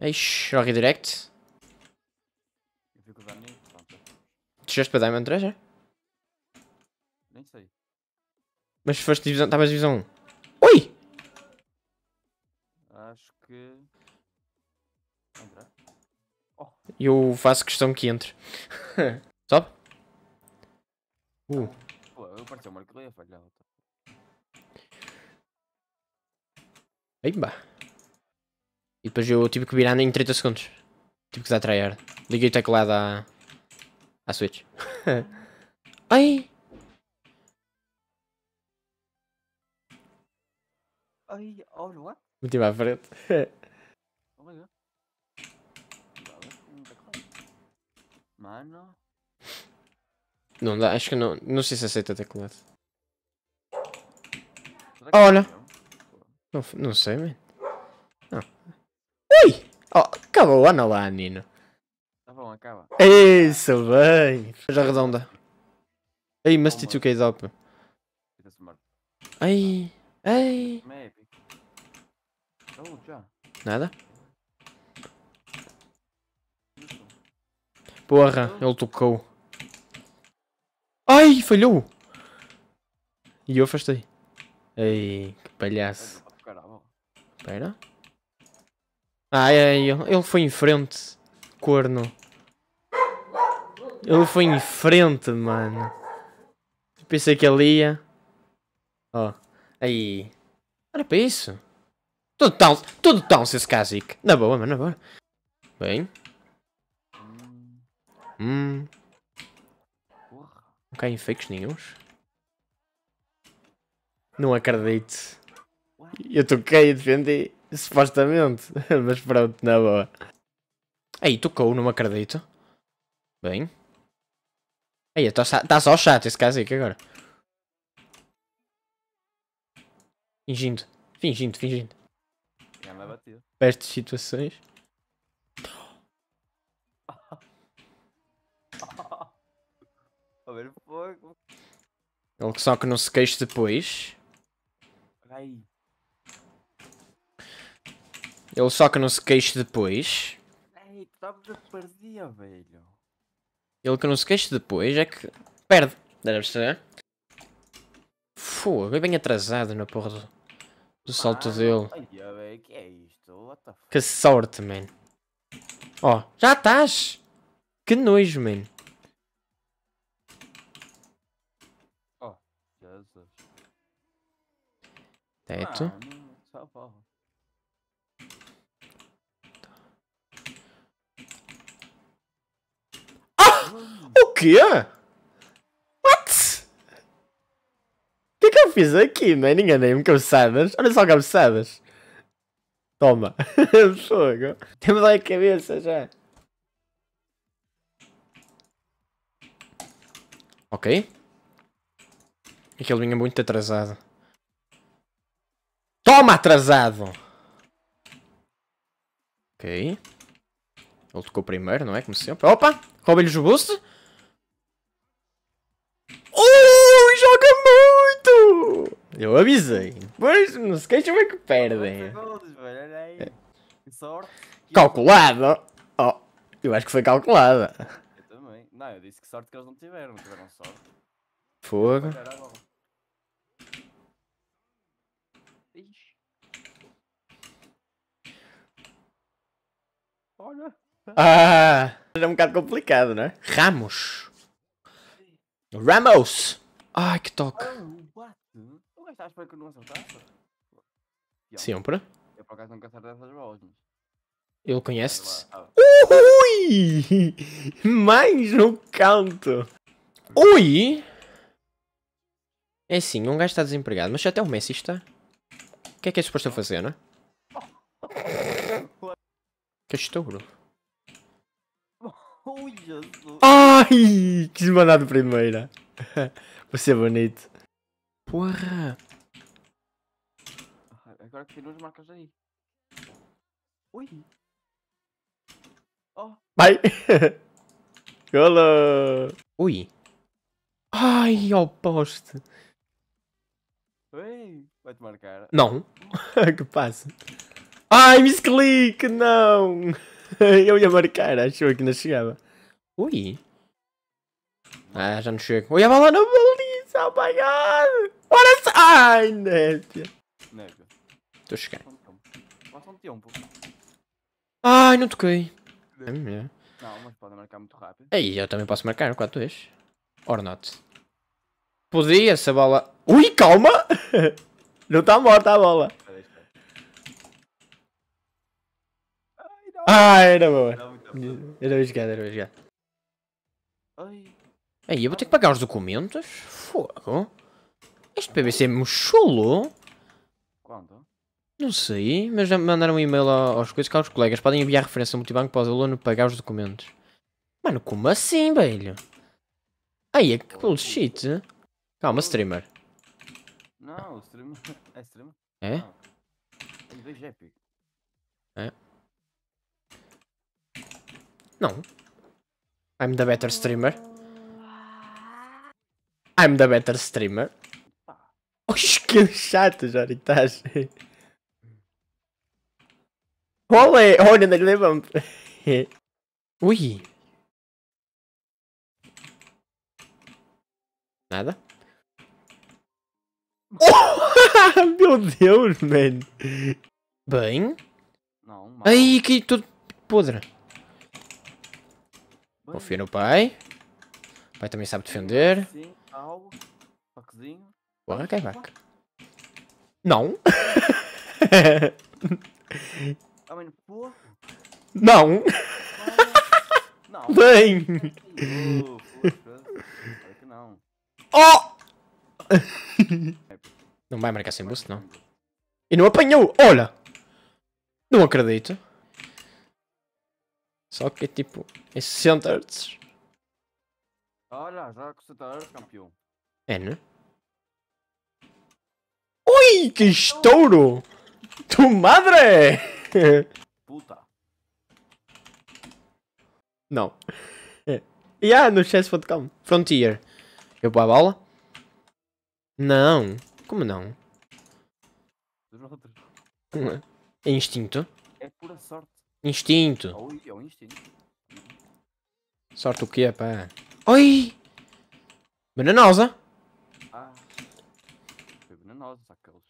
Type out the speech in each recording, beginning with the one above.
Eish, Rocket Direct. Desceste para Diamond 3 já? É? Nem sei. Mas foste divisão. Estavas divisão 1. Ui! Acho que. Entrar. Oh. Eu faço questão que entre. Sobe? Uh. Pô, eu parecia uma arquileia falhada. Eimba. E depois eu tive que virar em 30 segundos. Tive que dar tryhard. Liguei o teclado à, à Switch. Ai! Ai, olha oh, não é? Meti-me à frente. oh my god. Mano. Não dá, acho que não. Não sei se aceita teclado. Será Olha! Não, não sei, man. Não. Ei! Oh, acabou, anda lá, Nino. Tá bom, acaba. Isso, bem. Fez a redonda. Ei, mas T2K up. Ai, ai. Oh, Nada? Porra, ele tocou. Ai, falhou! E eu afastei. Ei, que palhaço. Espera. Ai, ai, ele foi em frente, corno. Ele foi em frente, mano. Eu pensei que ele ia. Ó, oh, aí. Era para isso. Todo tão, todo tão esse cacique. Na boa, mano, na boa. Bem. Hum. Não caem fakes nenhums. Não acredito. Eu toquei a defender. Supostamente. Mas pronto, na boa. Aí, tocou, não me acredito. Bem. Aí, está só chato esse caso aqui agora? Fingindo. Fingindo, fingindo. Perto de situações. Ele só que não se queixe depois. Ele só que não se queixe depois. Ei, tu estavas a perdia, velho. Ele que não se queixe depois é que perde. Deves saber? Fogo, eu bem atrasado na porra do, do salto ah, dele. Olha, véio, que é isto? Que sorte, man. Ó, oh, já estás! Que nojo, man. Oh, Jesus. Teto. Ah, não, O quê? What? O que é que eu fiz aqui, man? Enganei-me, cabeçadas. Olha só cabeçadas. Toma. Fogo. Temos lá a cabeça já. Ok. Aquele vinha é muito atrasado. Toma, atrasado! Ok. Ele tocou primeiro, não é? Como sempre. Opa! rouba lhes o boosts. Ui, joga muito! Eu avisei. Pois, não se queixam é que perdem. Calculada! Oh, eu acho que foi calculada. Eu também. Não, eu disse que sorte que eles não tiveram. tiveram sorte. Fogo. Olha. Ah! É um bocado complicado, é? Ramos. Ramos! Ai, que toque. Oh, tu gastaste para que não acertasse? Sempre. Eu por acaso nunca acertei essas bolas, Ele conhece-te? Ui! Mais um canto! Ui! É sim, um gajo está desempregado, mas até o Messi está. O que é que é suposto eu fazer, não é? Que estou Oh, Jesus. Ai, quis mandar de primeira. Vai ser é bonito. Porra. Ah, agora que tirou as marcas aí. Ui. Oh. Vai. Golo. Ui. Ai, ao poste. Ui, vai-te marcar. Não. que passa. Ai, misclick, não! Eu ia marcar, achou que não chegava. Ui. Ah, já não chego. Ui, a bola na baliza, oh my god! Olha só! Ai, népia. Népia. Estou a Passa um tempo. Ai, não toquei. É melhor. Não, mas pode marcar muito rápido. Aí, eu também posso marcar, 4-2. Or not. Podia, se a bola... Ui, calma! Não está morta a bola. Ah, era boa. Era bem jogado, era bem jogado. Aí, eu vou ter que pagar os documentos? Fogo. Este PBC é me chulou. Quando? Não sei, mas já mandaram um e-mail aos coisas que os colegas podem enviar referência ao multibanco para o aluno pagar os documentos. Mano, como assim, velho? Aí é que bullshit. Calma, streamer. Não, streamer. É streamer? É? Tem dois epic. É? Não. I'm the better streamer. I'm the better streamer. Oxe, que chato, Joritashi. Tá é? Olha, olha, ele levanta. Ui. Nada. Oh! Meu Deus, man. Bem. Não, mas... Ai, que tudo podre. Confia no pai. O pai também sabe defender. Sim, algo. Paquezinho. Porra, ah, Não. Não. Não. Bem. Oh! Não vai marcar sem boost, não. E não apanhou! Olha! Não acredito. Só que é tipo em 60 Hz. Olha, já com 60 Hz, campeão. É, né? Ui, que estouro! Tu madre! Puta. Não. Yeah, no chess.com. Frontier. Eu vou a bola? Não. Como não? É instinto. É pura sorte. Instinto. É, é o instinto. Sorte o quê, é, pá? Oi! Bananosa! Ah. Foi venenosa, aqueles.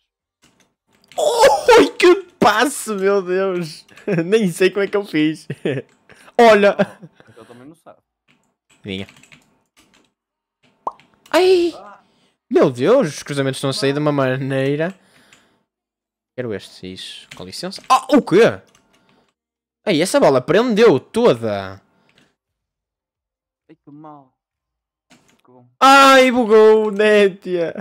Oi, que passe, meu Deus! Nem sei como é que eu fiz. Olha! É eu também não sabe. Vinha. Ai! Ah. Meu Deus, os cruzamentos estão a sair de uma ah. maneira. Quero este, isso. Com licença. Ah, o quê? Ei, essa bola prendeu toda. Ai, que mal. Que bom. Ai, bugou, Nétia.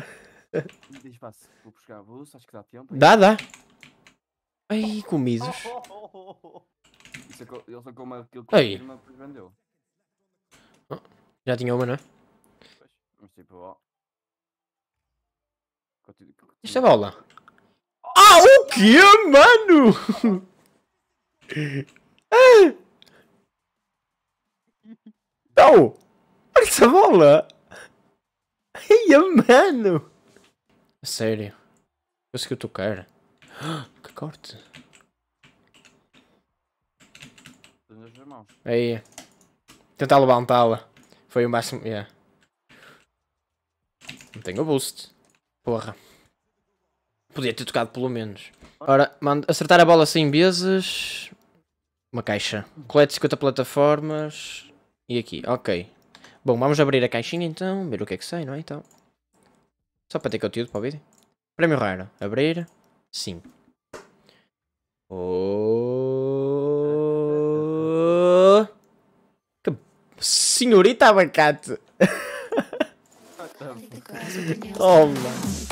Diz passo, vou buscar a bolsa, acho que dá tempo. Dá, dá. Ai, comizos. É ele sacou uma aquilo que Aí. Uma, vendeu. já tinha uma, não é? não tipo, sei ó. lá. Esta bola. Ah, o quê, mano? Então, essa bola! Ai, mano! Sério? Conseguiu tocar? Que corte! Aí. Tentar levantá-la. Foi o máximo. Yeah. Não tenho boost. Porra. Podia ter tocado pelo menos. Ora, mando acertar a bola 100 vezes. Uma caixa. Colete 50 plataformas. E aqui, ok. Bom, vamos abrir a caixinha então, ver o que é que sai, não é? Então. Só para ter conteúdo para o vídeo. Prémio raro. Abrir. Sim. Oh... Que... Senhorita abacate! oh, mano.